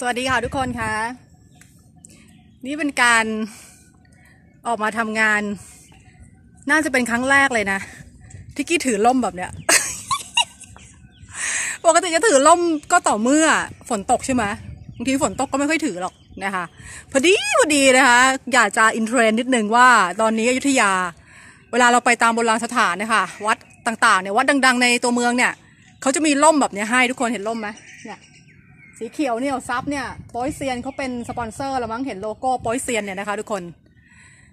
สวัสดีค่ะ ทุกคนคะนี่เป็นการออกมาทำงานน่าจะเป็นครั้งแรกเลยนะ ที่กี้ถือล่มแบบเนี้ยปกติจะถือล่มก็ต่อเมื่อฝนตกใช่ไหมบางทีฝนตกก็ไม่ค่อยถือหรอกนะคะพอดีพอดีนะคะ อยากจะอินเทรนนิดนึงว่า ตอนนี้อยุธยา เวลาเราไปตามโบราณสถานนะคะวัดต่างๆเนี่ยวัดดังๆ ในตัวเมืองเนี่ย เขาจะมีล่มแบบเนี้ยให้ทุกคนเห็นล่มไหมเนี่ยสีเขียวเนี่ยซับเนี่ยปอยเซียนเขาเป็นสปอนเซอร์ลวมั้งเห็นโลโก้ปอยเซียนเนี่ยนะคะทุกคน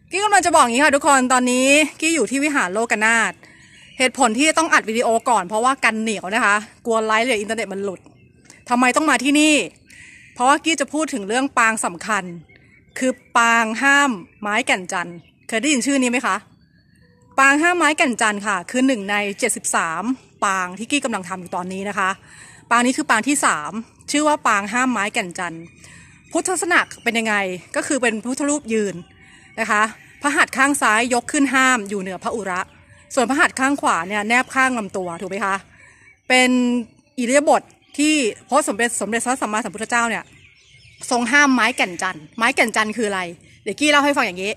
กี้กำลังจะบอกอย่างนี้ค่ะทุกคนตอนนี้กี้อยู่ที่วิหารโลกนาดเหตุผลที่ต้องอัดวิดีโอก่อนเพราะว่ากันเหนียวนะคะกลัวไลฟ์หรืออินเทอร์เน็ตมันหลุด ทำไมต้องมาที่นี่ เพราะว่ากี้จะพูดถึงเรื่องปางสำคัญ คือปางห้ามไม้แก่นจันทร์เคยได้ยินชื่อนี้ไหมคะปางห้ามไม้แก่นจันทร์ค่ะ คือหนึ่งใน73ปางที่กี้กำลังทำอยู่ตอนนี้นะคะปางนี้คือปางที่สามชื่อว่าปางห้ามไม้แก่นจันทร์พุทธศนักเป็นยังไง ก็คือเป็นพุทธรูปยืนนะคะพระหัตถ์ข้างซ้ายยกขึ้นห้ามอยู่เหนือพระอุระ ส่วนพระหัตถ์ข้างขวาเนี่ยแนบข้างลำตัวถูกไหมคะเป็นอิเลียบทที่พระสมเด็จสมเด็จพระสัมมาสัมพุทธเจ้าเนี่ยทรงห้ามไม้แก่นจันทร์ไม้แก่นจันทร์คืออะไรเดี๋ยวกี้เล่าให้ฟังอย่างนี้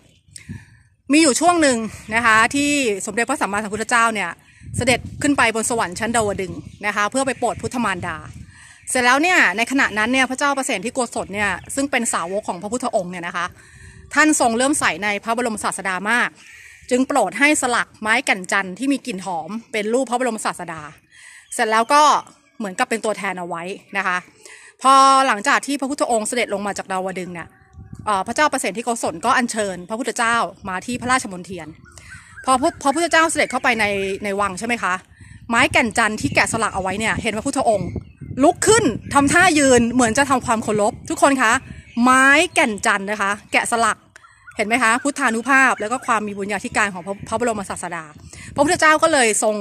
มีอยู่ช่วงหนึ่งนะคะที่สมเด็จพระสัมมาสัมพุทธเจ้าเนี่ยเสด็จขึ้นไปบนสวรรค์ชั้นดาวดึงนะคะเพื่อไปโปรดพุทธมารดา เสร็จแล้วเนี่ยในขณะนั้นเนี่ยพระเจ้าประเสนที่โกศลเนี่ยซึ่งเป็นสาวกของพระพุทธองค์เนี่ยนะคะ ท่านทรงเริ่มใส่ในพระบรมศาสดามาก จึงโปรดให้สลักไม้กันจันที่มีกลิ่นหอมเป็นรูปพระบรมศาสดา เสร็จแล้วก็เหมือนกับเป็นตัวแทนเอาไว้นะคะ พอหลังจากที่พระพุทธองค์เสด็จลงมาจากดาวดึงเนี่ยพระเจ้าประเสนที่โกศลก็อัญเชิญ พระพุทธเจ้ามาที่พระราชมณฑียนพอพอพุทธเจ้าเสด็จเข้าไปในในวังใช่ไหมคะ ไม้แก่นจันทร์ที่แกะสลักเอาไว้เนี่ยเห็นพระพุทธองค์ ลุกขึ้นทำท่ายืนเหมือนจะทำความเคารพทุกคนคะไม้แก่นจันทร์นะคะ แกะสลักเห็นไหมคะ พุทธานุภาพแล้วก็ความมีบุญญาธิการของพระพระบรมศาสดาพระพุทธเจ้าก็เลยทรง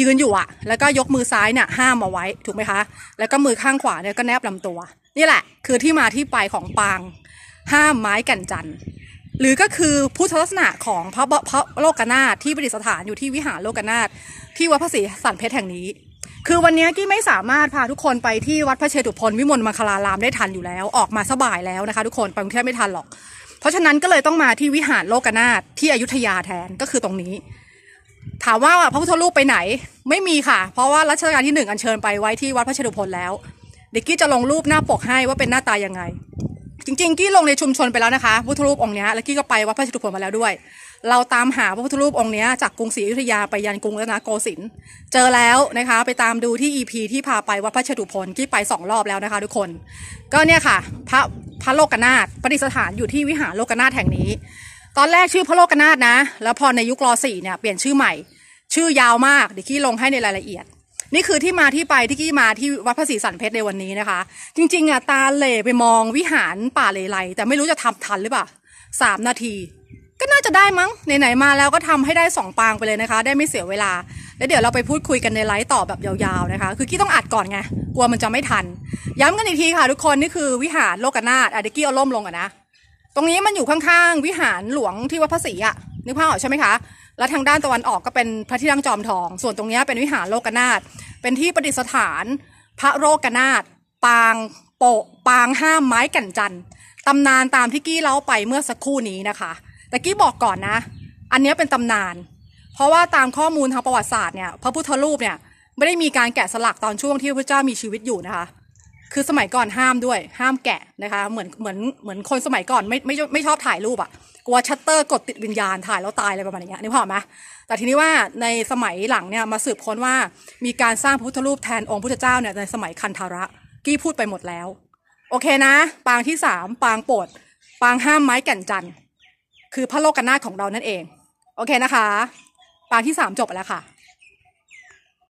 ยืนอยู่อะแล้วก็ยกมือซ้ายเนี่ยห้ามเอาไว้ถูกไหมคะแล้วก็มือข้างขวาเนี่ยก็แนบลำตัวนี่แหละคือที่มาที่ไปของปางห้ามไม้แก่นจันทร์หรือก็คือพุทธลักษณะของพระพระโลกนาถที่ประดิษฐานอยู่ที่วิหารโลกนาถที่วัดพระศรีสันเพชรแห่งนี้ คือวันนี้กี้ไม่สามารถพาทุกคนไปที่วัดพระเชตุพนวิมลมังคลารามได้ทันอยู่แล้วออกมาสบายแล้วนะคะทุกคนไปกรุงเทพไม่ทันหรอก เพราะฉะนั้นก็เลยต้องมาที่วิหารโลกนาถที่อยุธยาแทนก็คือตรงนี้ ถามว่าพระพุทธรูปไปไหน ไม่มีค่ะ เพราะว่ารัชกาลที่หนึ่งอัญเชิญไปไว้ที่วัดพระเชตุพนแล้ว เด็กกี้จะลงรูปหน้าปกให้ว่าเป็นหน้าตายังไงจริงๆกี้ลงในชุมชนไปแล้วนะคะพุทธรูปองค์นี้แล้วกี้ก็ไปวัดพระชิตุพนมาแล้วด้วย เราตามหาพระพุทธรูปองค์นี้จากกรุงศรีอยุธยาไปยันกรุงรัตนโกสินทร์เจอแล้วนะคะไปตามดูที่อีพีที่พาไปวัดพระชิตุพนกี้ไปสองรอบแล้วนะคะทุกคน ก็เนี่ยค่ะพระพระโลกนาถประดิษฐานอยู่ที่วิหารโลกนาถแห่งนี้ ตอนแรกชื่อพระโลกนาถนะแล้วพอในยุครอสี่เนี่ยเปลี่ยนชื่อใหม่ ชื่อยาวมากเดี๋ยวกี้ลงให้ในรายละเอียดนี่คือที่มาที่ไปที่กี้มาที่วัดพระศรีสันเพชรในวันนี้นะคะ จริงๆอ่ะตาเหล่ไปมองวิหารป่าเลไลแต่ไม่รู้จะทำทันหรือเปล่าสามนาที ก็น่าจะได้มั้งไหนๆมาแล้วก็ทำให้ได้สองปางไปเลยนะคะ ได้ไม่เสียเวลาแล้วเดี๋ยวเราไปพูดคุยกันในไลฟ์ต่อแบบยาวๆนะคะคือกี้ต้องอัดก่อนไงกลัวมันจะไม่ทัน ย้ำกันอีกทีค่ะทุกคนนี่คือ วิหารโลกนาถอ่ะเดกี้เอาล่มลงอ่ะนะตรงนี้มันอยู่ข้างๆวิหารหลวงที่วัดพระศรีอ่ะนึกภาพออกใช่ไหมคะ และทางด้านตะวันออกก็เป็นพระที่นั่งจอมทอง ส่วนตรงนี้เป็นวิหารโลกนาถเป็นที่ประดิษฐาน พระโลกนาถปางโปะปางห้ามไม้แก่นจันตำนานตามที่กี้เล่าไปเมื่อสักครู่นี้นะคะ แต่กี้บอกก่อนนะ อันนี้เป็นตำนาน เพราะว่าตามข้อมูลทางประวัติศาสตร์เนี่ย พระพุทธรูปเนี่ยไม่ได้มีการแกะสลักตอนช่วงที่พระเจ้ามีชีวิตอยู่นะคะคือสมัยก่อนห้ามด้วยห้ามแกะนะคะเหมือนเหมือนเหมือนคนสมัยก่อนไม่ไม่ไม่ชอบถ่ายรูปอะ่ะกลัวชัตเตอร์กดติดวิญญาณถ่ายแล้วตายอะไรประมาณอย่างเงี้ยนี่พอไหมแต่ทีนี้ว่าในสมัยหลังเนี่ยมาสืบค้นว่ามีการสร้างพุทธรูปแทนองค์พุทธเจ้าเนี่ยในสมัยคันธาระ กี้พูดไปหมดแล้ว โอเคนะ ปางที่สามปางโปรดปางห้ามไม้แก่นจันทร์คือพระโลกกันนาของเรานั่นเองโอเคนะคะ ปางที่สามจบแล้วค่ะ